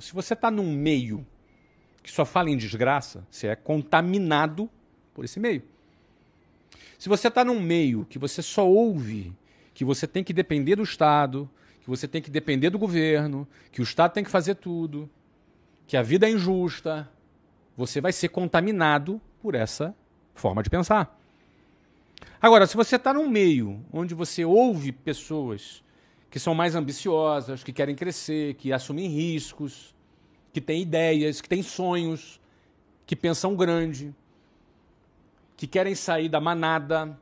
se você está num meio que só fala em desgraça, você é contaminado por esse meio. Se você está num meio que você só ouve que você tem que depender do Estado, que você tem que depender do governo, que o Estado tem que fazer tudo, que a vida é injusta, você vai ser contaminado por essa forma de pensar. Agora, se você está num meio onde você ouve pessoas que são mais ambiciosas, que querem crescer, que assumem riscos, que têm ideias, que têm sonhos, que pensam grande, que querem sair da manada,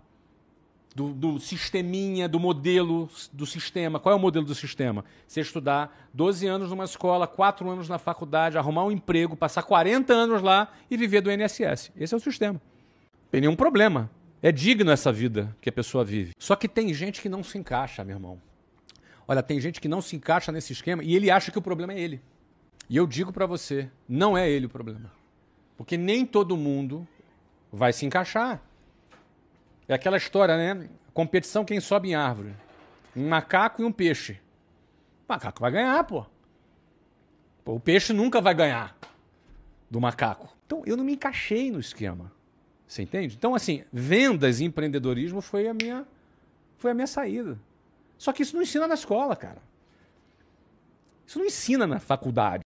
do, do sisteminha, do modelo do sistema. Qual é o modelo do sistema? Você estudar 12 anos numa escola, 4 anos na faculdade, arrumar um emprego, passar 40 anos lá e viver do INSS. Esse é o sistema. Não tem nenhum problema. É digno essa vida que a pessoa vive. Só que tem gente que não se encaixa, meu irmão. Olha, tem gente que não se encaixa nesse esquema e ele acha que o problema é ele. E eu digo para você, não é ele o problema. Porque nem todo mundo vai se encaixar. É aquela história, né? Competição quem sobe em árvore. Um macaco e um peixe. O macaco vai ganhar, pô. pô o peixe nunca vai ganhar do macaco. Então eu não me encaixei no esquema. Você entende? Então, assim, vendas e empreendedorismo foi a minha, foi a minha saída. Só que isso não ensina na escola, cara. Isso não ensina na faculdade.